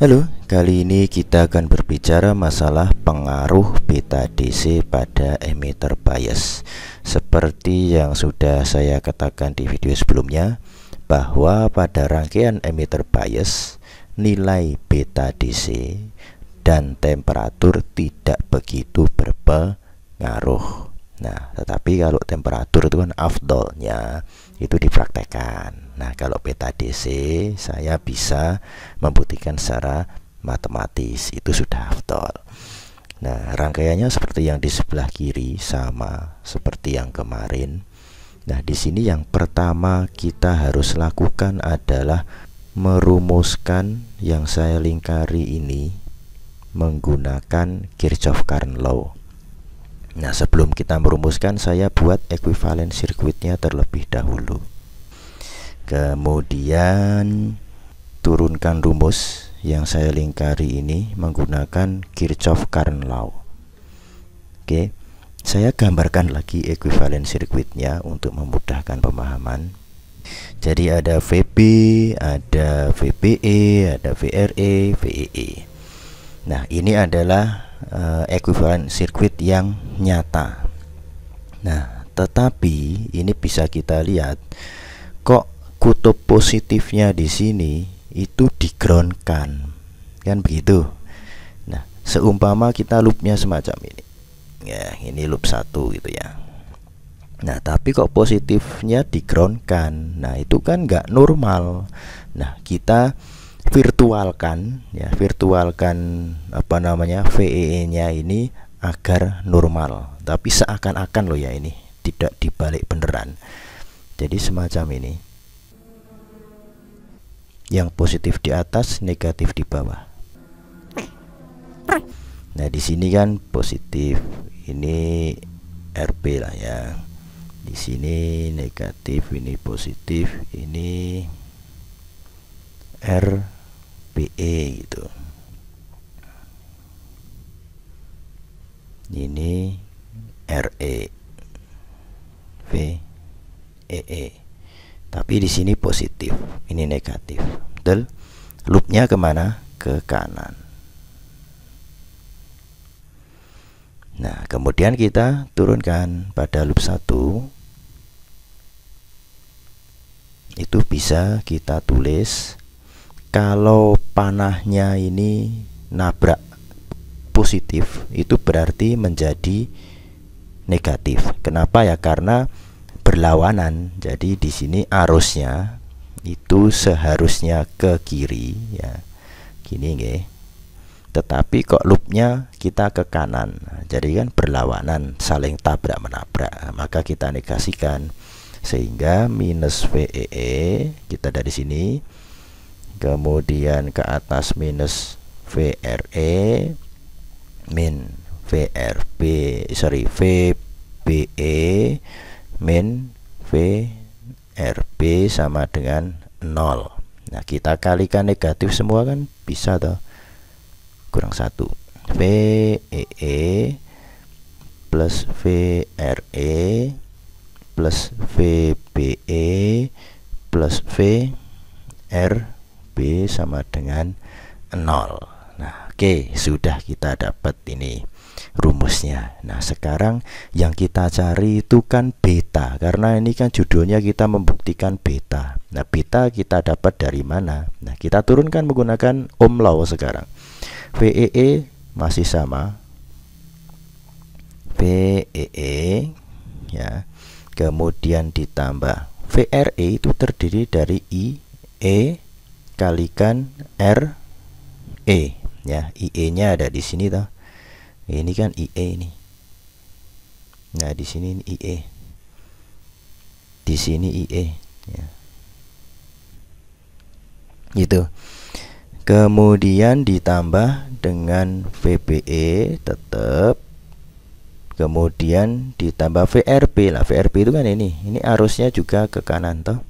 Halo, kali ini kita akan berbicara masalah pengaruh beta DC pada emitter bias. Seperti yang sudah saya katakan di video sebelumnya, bahwa pada rangkaian emitter bias, nilai beta DC dan temperatur tidak begitu berpengaruh. Nah, tetapi kalau temperatur itu kan afdolnya itu dipraktekkan. Nah, kalau peta DC saya bisa membuktikan secara matematis itu sudah hafal. Nah, rangkaiannya seperti yang di sebelah kiri sama seperti yang kemarin. Nah, di sini yang pertama kita harus lakukan adalah merumuskan yang saya lingkari ini menggunakan Kirchhoff current law. Nah, sebelum kita merumuskan, saya buat equivalent sirkuitnya terlebih dahulu. Kemudian turunkan rumus yang saya lingkari ini menggunakan Kirchhoff current law. Oke. Saya gambarkan lagi equivalent sirkuitnya untuk memudahkan pemahaman. Jadi ada VB, ada VBE, ada VRE, VEE. E. Nah, ini adalah uh, eh, ekuivalen sirkuit yang nyata. Nah, tetapi ini bisa kita lihat kok kutub positifnya di sini itu digroundkan. Kan begitu. Nah, seumpama kita loopnya semacam ini. Ya, ini loop satu gitu ya. Nah, tapi kok positifnya digroundkan. Nah, itu kan nggak normal. Nah, kita virtualkan ya virtualkan apa namanya VEE nya ini agar normal tapi seakan-akan loh ya ini tidak dibalik beneran jadi semacam ini yang positif di atas negatif di bawah nah di sini kan positif ini RB lah ya di sini negatif ini positif ini R PE gitu ini RE V EE e. tapi di sini positif ini negatif betul loopnya kemana ke kanan nah kemudian kita turunkan pada loop satu, itu bisa kita tulis kalau panahnya ini nabrak positif itu berarti menjadi negatif. Kenapa ya? Karena berlawanan. Jadi di sini arusnya itu seharusnya ke kiri ya. Gini nggih. Tetapi kok loopnya kita ke kanan. Jadi kan berlawanan, saling tabrak menabrak. Maka kita negasikan sehingga minus VEE e, kita dari sini kemudian ke atas minus VRE min VRB sorry VBE min VRB sama dengan 0 Nah kita kalikan negatif semua kan bisa toh kurang satu VEE e plus VRE plus VBE plus VRB sama dengan 0 Nah oke okay, sudah kita dapat ini rumusnya Nah sekarang yang kita cari itu kan beta Karena ini kan judulnya kita membuktikan beta Nah beta kita dapat dari mana Nah kita turunkan menggunakan Ohm Law sekarang VEE e masih sama VEE e, ya kemudian ditambah VRE itu terdiri dari I, E, kalikan R E ya IE nya ada di sini toh ini kan IE ini nah di sini IE di sini IE ya gitu kemudian ditambah dengan VBE tetap kemudian ditambah VRP lah VRP itu kan ini ini arusnya juga ke kanan toh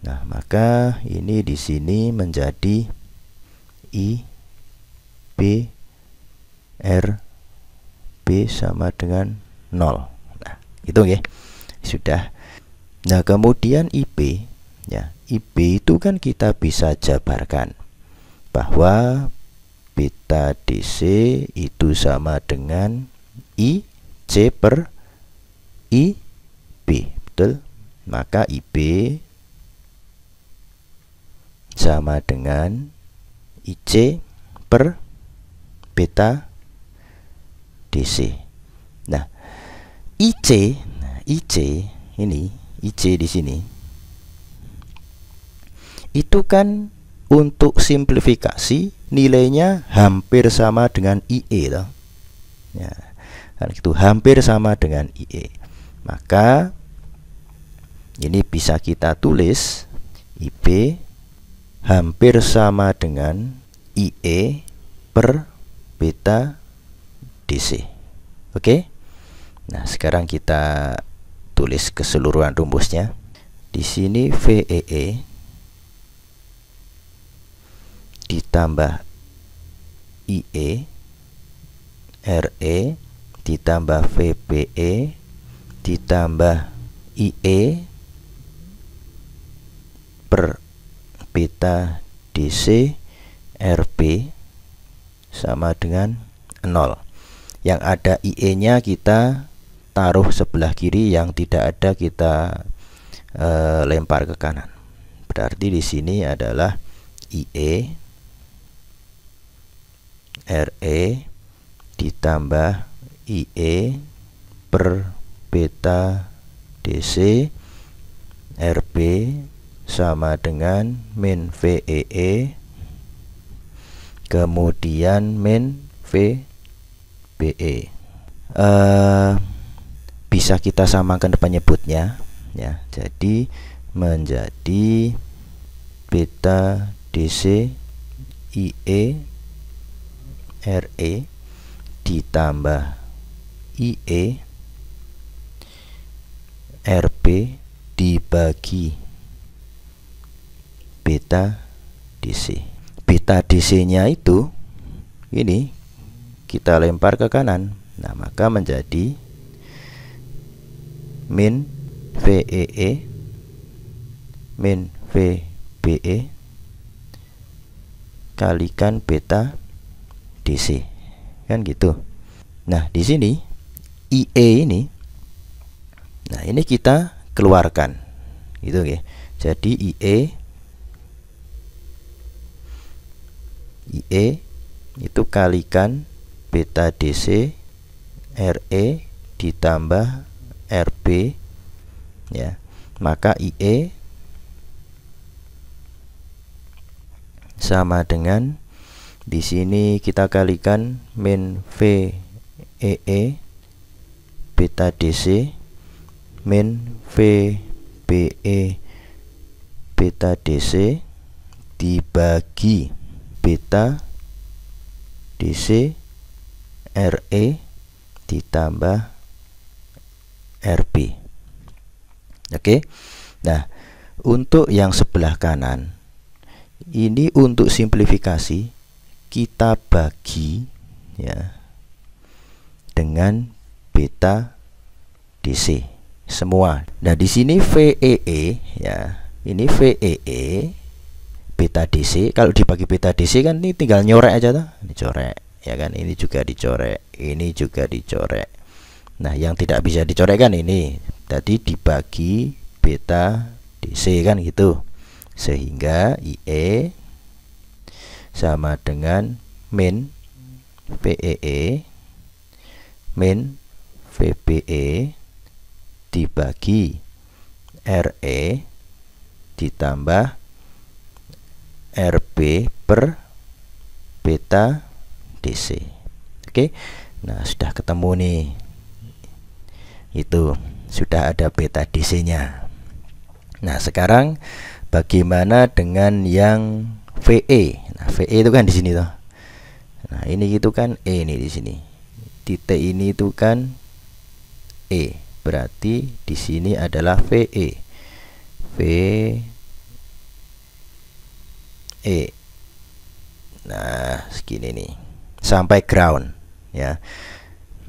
Nah, maka ini di sini menjadi I B R B sama dengan 0. Nah, itu ya. Sudah. Nah, kemudian IP ya. IP itu kan kita bisa jabarkan bahwa beta DC itu sama dengan I C per I B. Betul? Maka IP sama dengan IC per beta DC. Nah, IC IC ini IC di sini itu kan untuk simplifikasi nilainya hampir sama dengan IE toh. Ya, kan itu hampir sama dengan IE. Maka ini bisa kita tulis IP hampir sama dengan IE per beta DC. Oke. Nah, sekarang kita tulis keseluruhan rumusnya. Di sini VEE e ditambah IE RE ditambah VPE ditambah IE per beta DC RB sama dengan 0 yang ada IE nya kita taruh sebelah kiri yang tidak ada kita e, lempar ke kanan berarti di sini adalah IE RE ditambah IE per beta DC RB sama dengan min VEE e, kemudian min VBE uh, eh, bisa kita samakan depan ya jadi menjadi beta DC IE RE ditambah IE RB dibagi beta DC. Beta DC-nya itu ini kita lempar ke kanan. Nah, maka menjadi min VEE e, min VBE kalikan beta DC. Kan gitu. Nah, di sini IE ini nah ini kita keluarkan gitu ya. Jadi IE IE itu kalikan beta DC RE ditambah RB ya maka IE sama dengan di sini kita kalikan min V ee e beta DC min V e beta DC dibagi beta DC RE ditambah RB oke nah untuk yang sebelah kanan ini untuk simplifikasi kita bagi ya dengan beta DC semua nah di sini VEE e, ya ini VEE e, beta DC kalau dibagi beta DC kan ini tinggal nyorek aja tuh dicorek ya kan ini juga dicorek ini juga dicorek nah yang tidak bisa dicorek kan ini tadi dibagi beta DC kan gitu sehingga IE sama dengan min PEE e min vpe dibagi RE ditambah RB per beta DC oke nah sudah ketemu nih itu sudah ada beta DC nya nah sekarang bagaimana dengan yang VE nah VE itu kan di sini toh nah ini itu kan E ini di sini titik ini itu kan E berarti di sini adalah VE V e. E nah segini nih sampai ground ya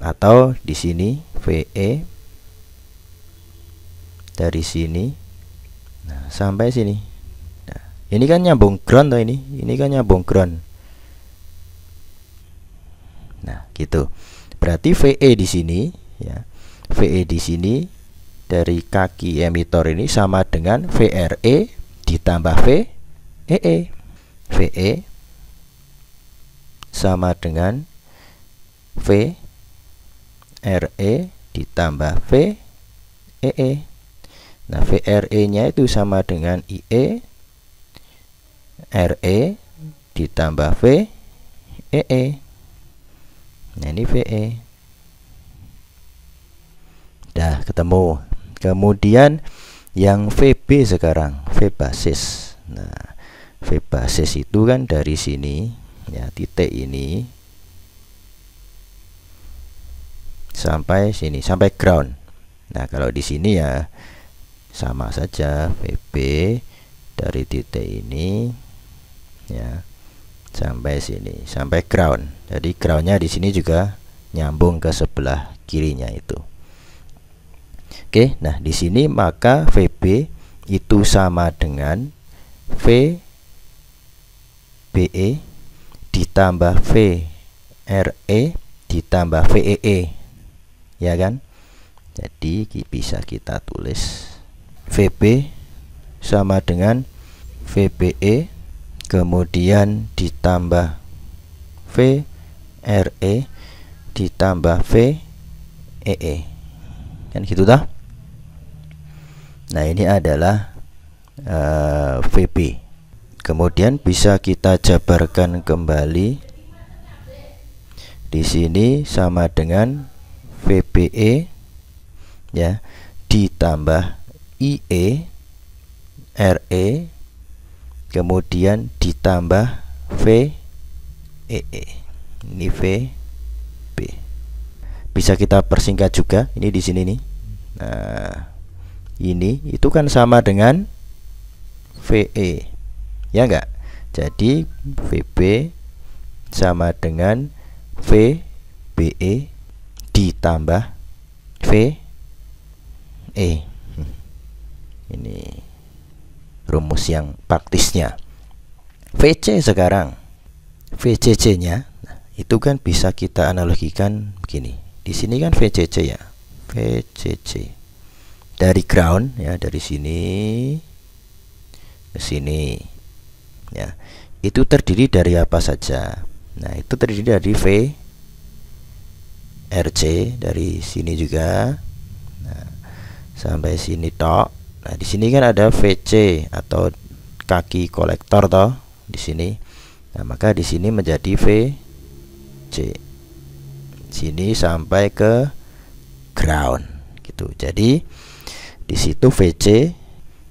atau di sini VE dari sini nah, sampai sini nah, ini kan nyambung ground toh ini ini kan nyambung ground nah gitu berarti VE di sini ya VE di sini dari kaki emitor ini sama dengan VRE ditambah VEE e. VE sama dengan V RE ditambah V EE. E. Nah, VRE-nya itu sama dengan IE RE ditambah V EE. E. Nah, ini VE. Dah ketemu. Kemudian yang VB sekarang, V basis. Nah, V basis itu kan dari sini ya titik ini sampai sini sampai ground nah kalau di sini ya sama saja VB dari titik ini ya sampai sini sampai ground jadi groundnya di sini juga nyambung ke sebelah kirinya itu oke nah di sini maka VB itu sama dengan V BE ditambah VRE ditambah VEE e. ya kan jadi bisa kita tulis VB sama dengan VBE kemudian ditambah VRE ditambah VEE e. kan gitu dah nah ini adalah uh, eh, VB kemudian bisa kita jabarkan kembali di sini sama dengan VBE ya ditambah IE RE kemudian ditambah VEE e. ini VB bisa kita persingkat juga ini di sini nih nah ini itu kan sama dengan VE ya enggak jadi VB sama dengan VBE ditambah VE ini rumus yang praktisnya VC sekarang VCC nya itu kan bisa kita analogikan begini di sini kan VCC ya VCC dari ground ya dari sini ke sini ya itu terdiri dari apa saja nah itu terdiri dari V RC dari sini juga nah, sampai sini tok nah di sini kan ada VC atau kaki kolektor toh di sini nah maka di sini menjadi VC sini sampai ke ground gitu jadi di situ VC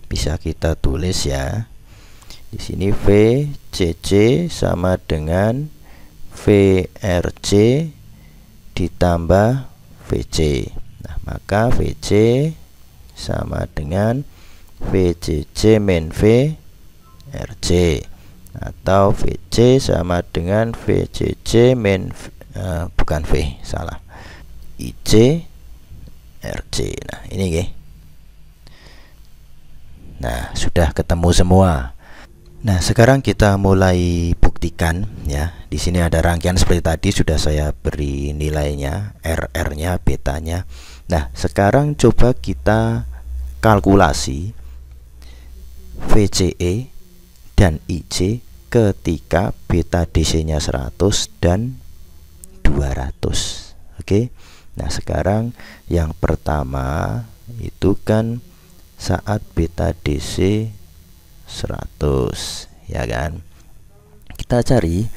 bisa kita tulis ya di sini VCC sama dengan VRC ditambah VC. Nah, maka VC sama dengan VCC min VRC atau VC sama dengan VCC min uh, eh, bukan V salah IC RC nah ini ya nah sudah ketemu semua Nah, sekarang kita mulai buktikan ya. Di sini ada rangkaian seperti tadi sudah saya beri nilainya, RR-nya, betanya. Nah, sekarang coba kita kalkulasi VCE dan IC ketika beta DC-nya 100 dan 200. Oke. Nah, sekarang yang pertama itu kan saat beta DC 100 ya kan kita cari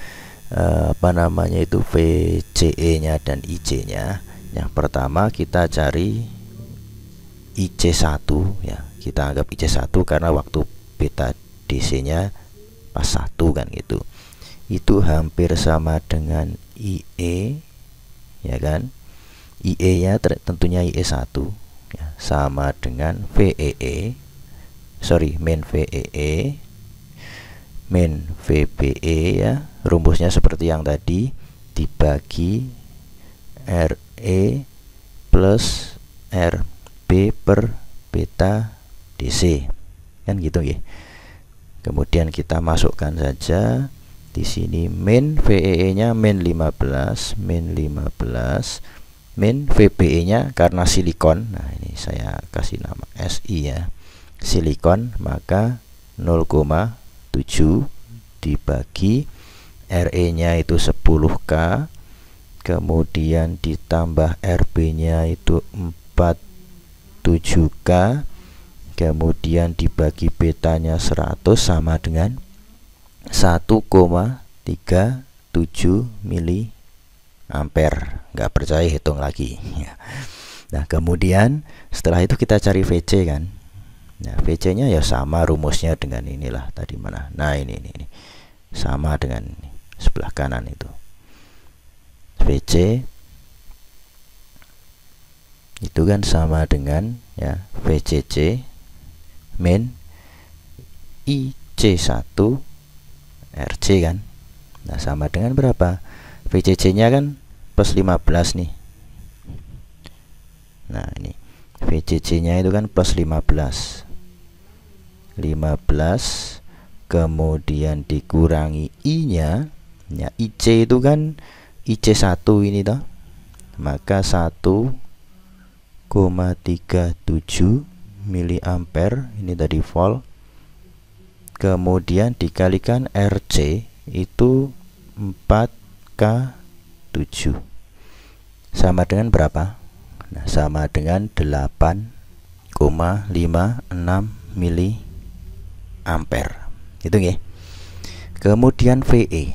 eh, apa namanya itu VCE nya dan IC nya yang pertama kita cari IC1 ya kita anggap IC1 karena waktu beta DC nya pas 1 kan gitu itu hampir sama dengan IE ya kan IE nya tentunya IE1 ya, sama dengan VEE e, sorry main VEE e. main VBE ya rumusnya seperti yang tadi dibagi RE plus RB per beta DC kan gitu ya kemudian kita masukkan saja di sini min VEE nya min 15 min 15 min VBE nya karena silikon nah ini saya kasih nama SI ya silikon maka 0,7 dibagi RE-nya itu 10K kemudian ditambah RB-nya itu 47K kemudian dibagi betanya 100 sama dengan 1,37 mili ampere nggak percaya hitung lagi ya. nah kemudian setelah itu kita cari VC kan Nah, BC-nya ya sama rumusnya dengan inilah tadi mana. Nah, ini ini, ini. sama dengan ini, sebelah kanan itu. BC itu kan sama dengan ya VCC min IC1 RC kan. Nah, sama dengan berapa? VCC-nya kan plus 15 nih. Nah, ini VCC-nya itu kan plus 15 15 kemudian dikurangi i-nya ya IC itu kan IC1 ini toh maka 1,37 miliampere ini tadi volt kemudian dikalikan RC itu 4K7 sama dengan berapa? Nah, sama dengan 8,56 mili ampere itu nggih kemudian VE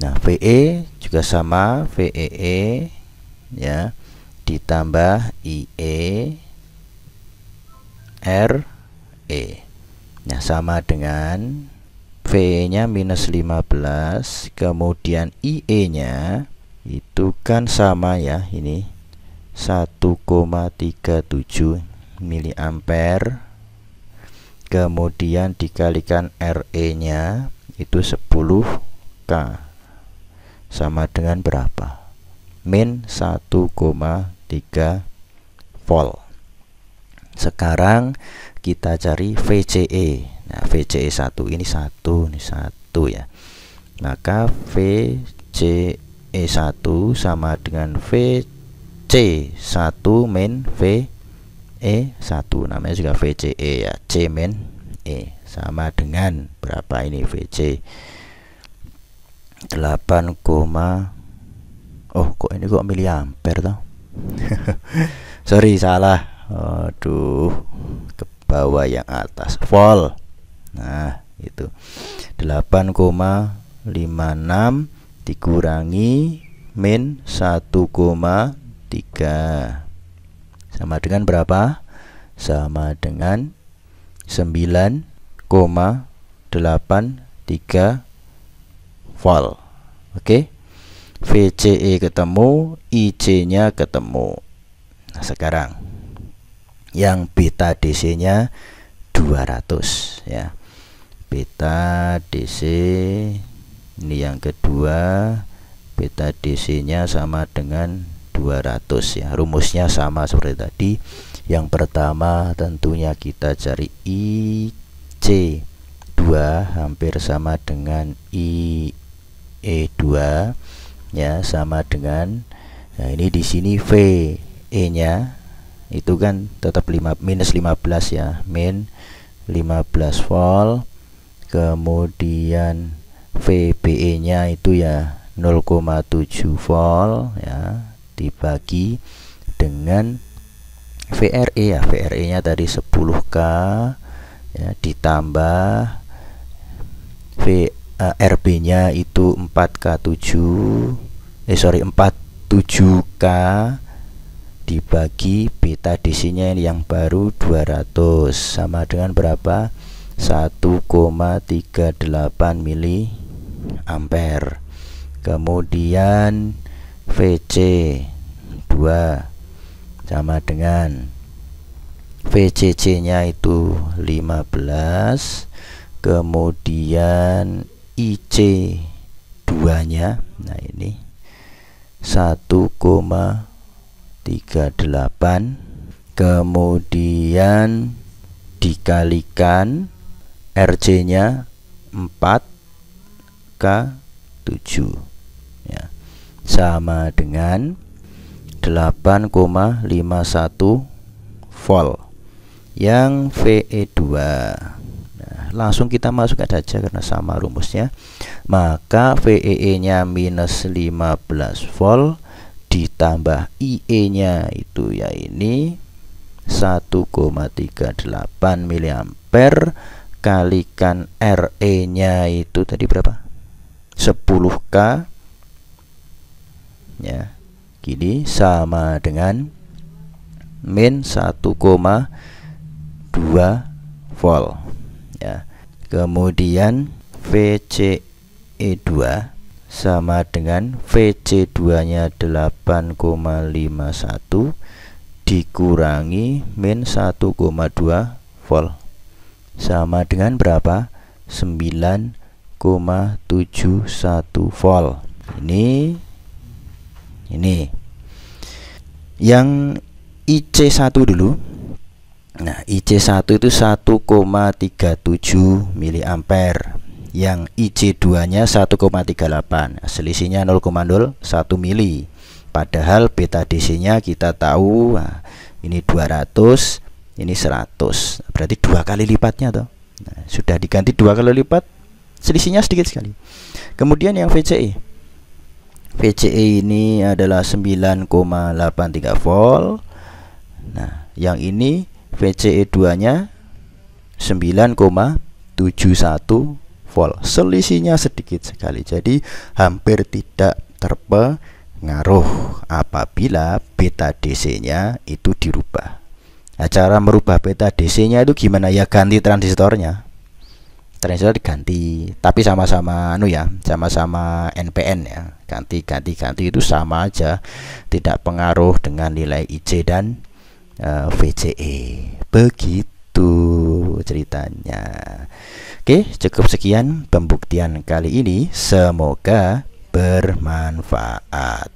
nah VE juga sama VEE e, ya ditambah IE RE nah sama dengan V nya minus 15 kemudian IE nya itu kan sama ya ini 1,37 miliampere kemudian dikalikan RE nya itu 10K sama dengan berapa min 1,3 volt sekarang kita cari VCE nah VCE 1 ini satu ini satu ya maka VCE1 sama dengan VC1 min V E1 namanya juga VCE ya C men E sama dengan berapa ini VC 8, oh kok ini kok miliamper toh sorry salah aduh ke bawah yang atas volt nah itu 8,56 dikurangi min 1,3 sama dengan berapa? Sama dengan 9,83 volt. Oke. Okay? VCE ketemu, IC-nya ketemu. Nah, sekarang yang beta DC-nya 200 ya. Beta DC ini yang kedua, beta DC-nya sama dengan 200 ya rumusnya sama seperti tadi yang pertama tentunya kita cari IC 2 hampir sama dengan IE2 ya sama dengan nah ini di sini V E nya itu kan tetap 5 minus 15 ya min 15 volt kemudian VBE nya itu ya 0,7 volt ya dibagi dengan VRE ya VRE nya tadi 10K ya, ditambah VRB uh, eh, nya itu 4K7 eh sorry 47K dibagi beta DC nya yang baru 200 sama dengan berapa 1,38 mili ampere kemudian VC 2 sama dengan VCC nya itu 15 kemudian IC 2 nya nah ini 1,38 kemudian dikalikan RC nya 4 K 7 sama dengan 8,51 volt yang VE2 nah, langsung kita masukkan saja karena sama rumusnya maka VEE nya minus 15 volt ditambah IE nya itu ya ini 1,38 miliampere kalikan RE nya itu tadi berapa 10K ya gini sama dengan min 1,2 volt ya kemudian VCE2 sama dengan VC2 nya 8,51 dikurangi min 1,2 volt sama dengan berapa 9,71 volt ini ini yang IC1 dulu nah IC1 itu 1,37 mA. yang IC2 nya 1,38 selisihnya 0,01 mili padahal beta DC nya kita tahu ini 200 ini 100 berarti dua kali lipatnya toh nah, sudah diganti dua kali lipat selisihnya sedikit sekali kemudian yang VCE VCE ini adalah 9,83 volt nah yang ini VCE 2 nya 9,71 volt selisihnya sedikit sekali jadi hampir tidak terpengaruh apabila beta DC nya itu dirubah nah, cara merubah beta DC nya itu gimana ya ganti transistornya transistor diganti tapi sama-sama anu ya sama-sama NPN ya ganti ganti ganti itu sama aja tidak pengaruh dengan nilai IC dan uh, eh, VCE begitu ceritanya Oke cukup sekian pembuktian kali ini semoga bermanfaat